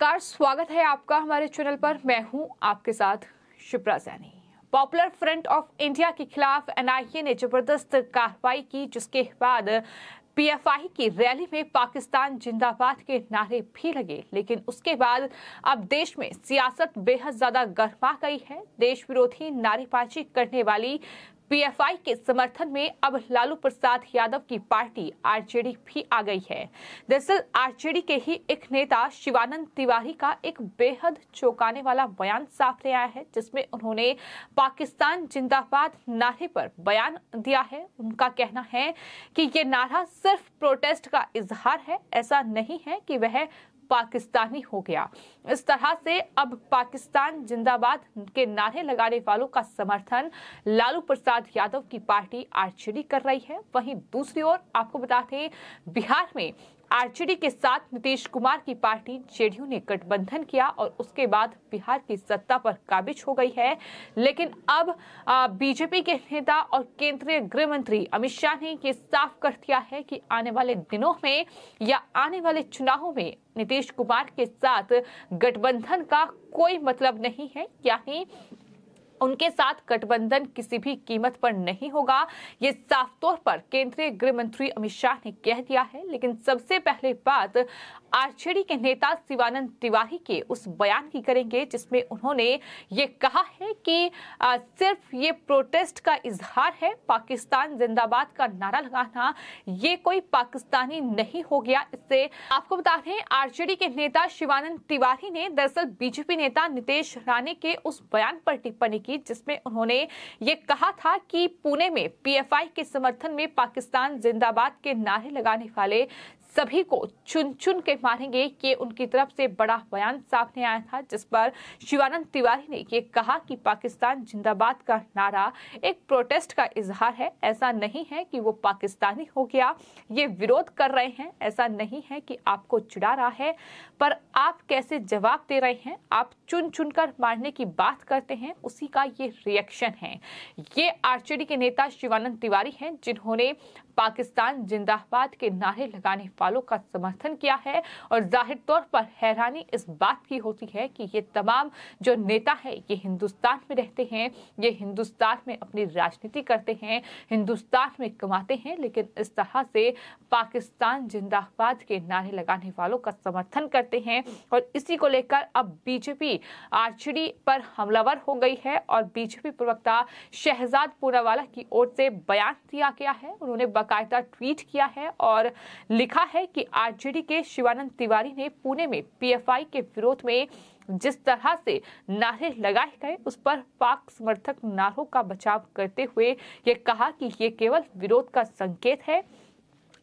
नमस्कार स्वागत है आपका हमारे चैनल पर मैं हूं आपके साथ Shipra Saini popular front of India के खिलाफ एनआईए ने जबरदस्त कार्रवाई की जिसके बाद पीएफआई की रैली में पाकिस्तान जिंदाबाद के नारे भी लगे लेकिन उसके बाद अब देश में सियासत बेहद ज्यादा गर्मा गई है देश विरोधी नारेबाजी करने वाली पीएफआई के समर्थन में अब लालू प्रसाद यादव की पार्टी आरजेडी भी आ गई है दरअसल आरजेडी के ही एक नेता शिवानंद तिवारी का एक बेहद चौंकाने वाला बयान सामने आया है जिसमें उन्होंने पाकिस्तान जिंदाबाद नारे पर बयान दिया है उनका कहना है कि ये नारा सिर्फ प्रोटेस्ट का इजहार है ऐसा नहीं है कि वह पाकिस्तानी हो गया इस तरह से अब पाकिस्तान जिंदाबाद के नारे लगाने वालों का समर्थन लालू प्रसाद यादव की पार्टी आरजेडी कर रही है वहीं दूसरी ओर आपको बता दें बिहार में आरजेडी के साथ नीतीश कुमार की पार्टी जेडीयू ने गठबंधन किया और उसके बाद बिहार की सत्ता पर काबिज हो गई है लेकिन अब बीजेपी के नेता और केंद्रीय गृह मंत्री अमित शाह ने यह साफ कर दिया है कि आने वाले दिनों में या आने वाले चुनावों में नीतीश कुमार के साथ गठबंधन का कोई मतलब नहीं है यानी उनके साथ गठबंधन किसी भी कीमत पर नहीं होगा ये साफ तौर पर केंद्रीय गृह मंत्री अमित शाह ने कह दिया है लेकिन सबसे पहले बात आरजेडी के नेता शिवानंद तिवारी के उस बयान की करेंगे जिसमें उन्होंने ये कहा है कि सिर्फ ये प्रोटेस्ट का इजहार है पाकिस्तान जिंदाबाद का नारा लगाना ये कोई पाकिस्तानी नहीं हो गया इससे आपको बता दें आरजेडी के नेता शिवानंद तिवारी ने दरअसल बीजेपी नेता नितेश राणे के उस बयान पर टिप्पणी की जिसमें उन्होंने ये कहा था कि पुणे में पी के समर्थन में पाकिस्तान जिंदाबाद के नारे लगाने वाले सभी को चुन चुन के मारेंगे ये उनकी तरफ से बड़ा बयान सामने आया था जिस पर शिवानंद तिवारी ने ये कहा कि पाकिस्तान जिंदाबाद का नारा एक प्रोटेस्ट का इजहार है ऐसा नहीं है कि वो पाकिस्तानी हो गया ये विरोध कर रहे हैं ऐसा नहीं है कि आपको चिड़ा रहा है पर आप कैसे जवाब दे रहे हैं आप चुन चुन कर मारने की बात करते हैं उसी का ये रिएक्शन है ये आरजेडी के नेता शिवानंद तिवारी हैं जिन्होंने पाकिस्तान जिंदाबाद के नारे लगाने वालों का समर्थन किया है और जाहिर तौर पर हैरानी इस बात की होती है कि ये तमाम जो नेता है ये हिंदुस्तान में रहते हैं ये हिंदुस्तान में अपनी राजनीति करते हैं हिंदुस्तान में कमाते हैं लेकिन इस तरह से पाकिस्तान जिंदाबाद के नारे लगाने वालों का समर्थन करते हैं और इसी को लेकर अब बीजेपी आरजेडी पर हमलावर हो गई है और बीजेपी प्रवक्ता शहजाद पूनावाला की ओर से बयान दिया गया है उन्होंने बाकायदा ट्वीट किया है और लिखा है कि आरजेडी के शिवानंद तिवारी ने पुणे में पीएफआई के विरोध में जिस तरह से नारे लगाए गए उस पर पाक समर्थक नारों का बचाव करते हुए ये कहा कि ये केवल विरोध का संकेत है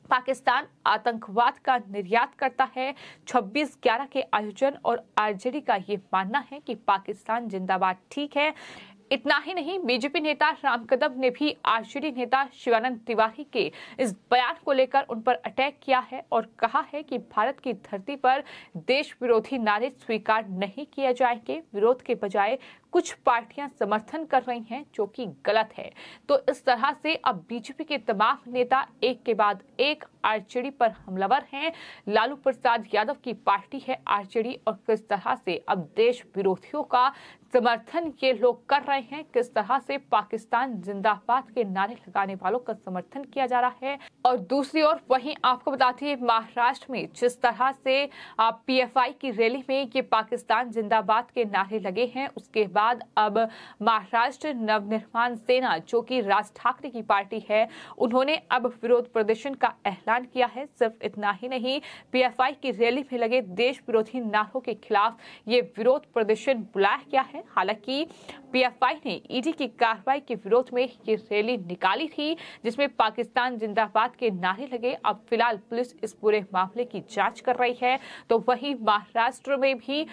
पाकिस्तान आतंकवाद का निर्यात करता है 26 ग्यारह के आयोजन और आरजेडी का ये मानना है कि पाकिस्तान जिंदाबाद ठीक है इतना ही नहीं बीजेपी नेता राम कदम ने भी आरजेडी नेता शिवानंद तिवारी के इस बयान को लेकर उन पर अटैक किया है और कहा है कि भारत की धरती पर देश विरोधी नारे स्वीकार नहीं किए जाएंगे विरोध के बजाय कुछ पार्टियां समर्थन कर रही हैं जो कि गलत है तो इस तरह से अब बीजेपी के तमाम नेता एक के बाद एक आरजेडी पर हमलावर हैं लालू प्रसाद यादव की पार्टी है आरजेडी और किस तरह से अब देश विरोधियों का समर्थन ये लोग कर रहे हैं किस तरह से पाकिस्तान जिंदाबाद के नारे लगाने वालों का समर्थन किया जा रहा है और दूसरी ओर वहीं आपको बताती है महाराष्ट्र में जिस तरह से पीएफआई की रैली में ये पाकिस्तान जिंदाबाद के नारे लगे हैं उसके बाद बाद अब महाराष्ट्र नवनिर्माण सेना जो कि राज ठाकरे की पार्टी है उन्होंने अब विरोध प्रदर्शन का ऐलान किया है सिर्फ इतना ही नहीं पीएफआई की रैली में लगे देश विरोधी नारों के खिलाफ ये विरोध प्रदर्शन बुलाया गया है हालांकि पीएफआई ने ईडी की कार्रवाई के विरोध में ये रैली निकाली थी जिसमें पाकिस्तान जिंदाबाद के नारे लगे अब फिलहाल पुलिस इस पूरे मामले की जांच कर रही है तो वहीं महाराष्ट्र में भी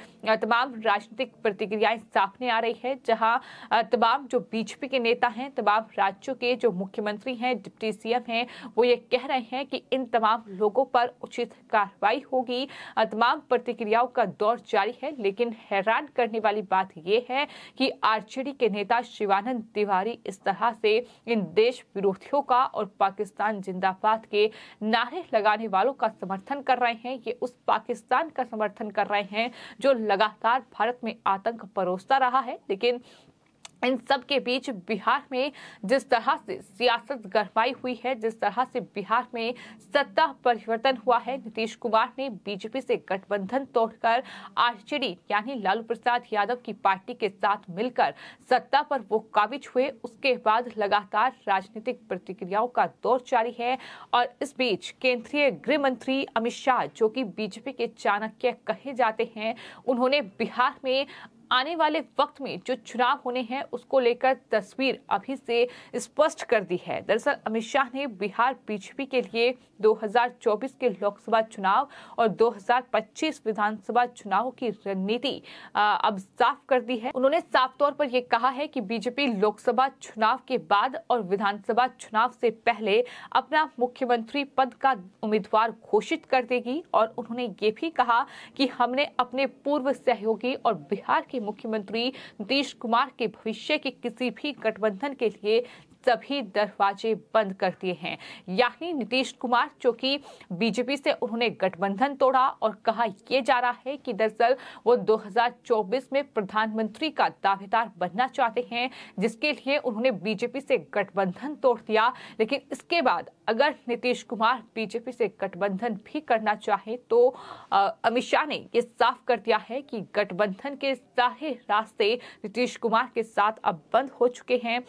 तमाम राजनीतिक प्रतिक्रियाएं सामने आ रही है जहां तमाम जो बीजेपी के नेता हैं तमाम राज्यों के जो मुख्यमंत्री हैं डिप्टी सीएम हैं वो ये कह रहे हैं कि इन तमाम लोगों पर उचित कार्रवाई होगी तमाम प्रतिक्रियाओं का दौर जारी है लेकिन हैरान करने वाली बात यह है कि आरजेडी के नेता शिवानंद तिवारी इस तरह से इन देश विरोधियों का और पाकिस्तान जिंदाबाद के नारे लगाने वालों का समर्थन कर रहे हैं ये उस पाकिस्तान का समर्थन कर रहे हैं जो लगातार भारत में आतंक परोसता रहा है लेकिन इन सब के बीच बिहार में जिस तरह से सियासत गरमाई हुई है जिस तरह से बिहार में सत्ता परिवर्तन हुआ है नीतीश कुमार ने बीजेपी से गठबंधन तोड़कर आरजेडी यानी लालू प्रसाद यादव की पार्टी के साथ मिलकर सत्ता पर वो काबिज हुए उसके बाद लगातार राजनीतिक प्रतिक्रियाओं का दौर जारी है और इस बीच केंद्रीय गृह मंत्री अमित शाह जो की बीजेपी के चाणक्य कहे जाते हैं उन्होंने बिहार में आने वाले वक्त में जो चुनाव होने हैं उसको लेकर तस्वीर अभी से स्पष्ट कर दी है दरअसल अमित शाह ने बिहार बीजेपी के लिए 2024 के लोकसभा चुनाव और 2025 विधानसभा चुनाव की रणनीति अब साफ कर दी है उन्होंने साफ तौर पर यह कहा है कि बीजेपी लोकसभा चुनाव के बाद और विधानसभा चुनाव से पहले अपना मुख्यमंत्री पद का उम्मीदवार घोषित कर देगी और उन्होंने ये भी कहा कि हमने अपने पूर्व सहयोगी और बिहार के मुख्यमंत्री नीतीश कुमार के भविष्य के किसी भी गठबंधन के लिए सभी दरवाजे बंद कर दिए हैं यानी नीतीश कुमार जो कि बीजेपी से उन्होंने गठबंधन तोड़ा और कहा यह जा रहा है कि दरअसल वो 2024 में प्रधानमंत्री का दावेदार बनना चाहते हैं जिसके लिए उन्होंने बीजेपी से गठबंधन तोड़ दिया लेकिन इसके बाद अगर नीतीश कुमार बीजेपी से गठबंधन भी करना चाहे तो अमित शाह ने ये साफ कर दिया है कि गठबंधन के सारे रास्ते नीतीश कुमार के साथ अब बंद हो चुके हैं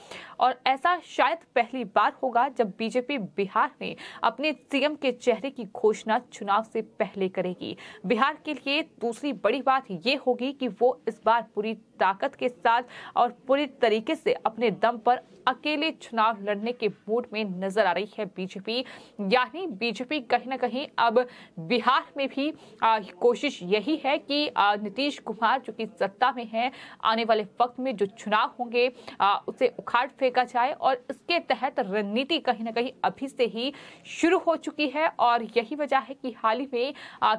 और ऐसा शायद पहली बार होगा जब बीजेपी बिहार में अपने सीएम के चेहरे की घोषणा चुनाव से पहले करेगी बिहार के लिए दूसरी बड़ी बात यह होगी कि वो इस बार पूरी ताकत के साथ और पूरी तरीके से अपने दम पर अकेले चुनाव लड़ने के मूड में नजर आ रही है बीजेपी यानी बीजेपी कहीं ना कहीं अब बिहार में भी आ, कोशिश यही है कि नीतीश कुमार जो कि सत्ता में हैं आने वाले वक्त में जो चुनाव होंगे आ, उसे उखाड़ फेंका जाए और इसके तहत रणनीति कहीं ना कहीं अभी से ही शुरू हो चुकी है और यही वजह है कि हाल ही में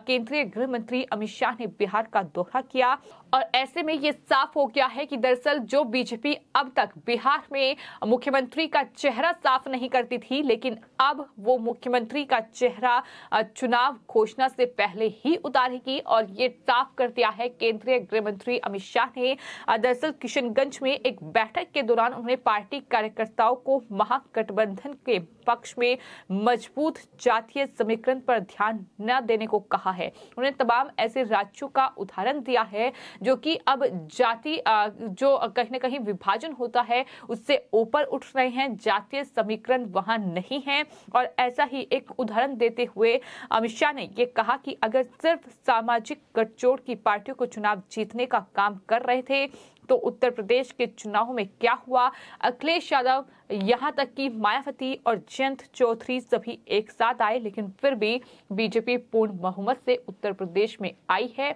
केंद्रीय गृह मंत्री अमित शाह ने बिहार का दौरा किया और ऐसे में ये साफ साफ हो गया है कि दरअसल जो बीजेपी अब तक बिहार में मुख्यमंत्री का चेहरा साफ नहीं करती थी लेकिन अब वो मुख्यमंत्री का चेहरा चुनाव घोषणा से पहले ही उतारेगी और ये साफ कर दिया है केंद्रीय गृह मंत्री अमित शाह ने दरअसल किशनगंज में एक बैठक के दौरान उन्होंने पार्टी कार्यकर्ताओं को महागठबंधन के पक्ष में मजबूत जातीय समीकरण पर ध्यान न देने को कहा है उन्होंने तमाम ऐसे राज्यों का उदाहरण दिया है जो कि अब जा जाति जो कहीं ना कहीं विभाजन होता है उससे ऊपर उठ रहे हैं जातीय समीकरण वहां नहीं है और ऐसा ही एक उदाहरण देते हुए अमित शाह ने यह कहा कि अगर सिर्फ सामाजिक गठजोड़ की पार्टियों को चुनाव जीतने का काम कर रहे थे तो उत्तर प्रदेश के चुनाव में क्या हुआ अखिलेश यादव यहां तक कि मायावती और जयंत चौधरी सभी एक साथ आए लेकिन फिर भी बीजेपी पूर्ण बहुमत से उत्तर प्रदेश में आई है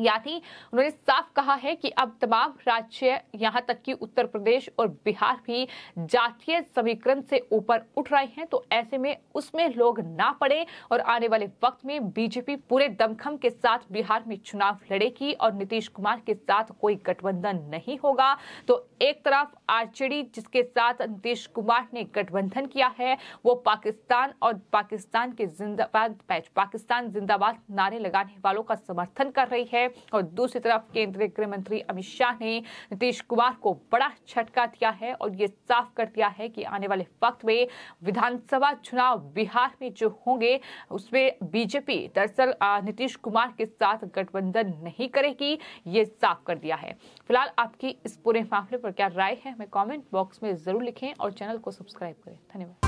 यानी उन्होंने साफ कहा है कि अब तमाम राज्य यहां तक कि उत्तर प्रदेश और बिहार भी जातीय समीकरण से ऊपर उठ रहे हैं तो ऐसे में उसमें लोग ना पड़े और आने वाले वक्त में बीजेपी पूरे दमखम के साथ बिहार में चुनाव लड़ेगी और नीतीश कुमार के साथ कोई गठबंधन नहीं होगा तो एक तरफ आर्चरी जिसके साथ नीतीश कुमार ने गठबंधन किया है वो पाकिस्तान और पाकिस्तान के जिंदाबाद पैच पाकिस्तान जिंदाबाद नारे लगाने वालों का समर्थन कर रही है और दूसरी तरफ केंद्रीय गृह मंत्री अमित शाह ने नीतीश कुमार को बड़ा झटका दिया है और ये साफ कर दिया है कि आने वाले वक्त में विधानसभा चुनाव बिहार में जो होंगे उसमें बीजेपी दरअसल नीतीश कुमार के साथ गठबंधन नहीं करेगी ये साफ कर दिया है फिलहाल आपकी इस पूरे मामले पर क्या राय है हमें कमेंट बॉक्स में ज़रूर लिखें और चैनल को सब्सक्राइब करें धन्यवाद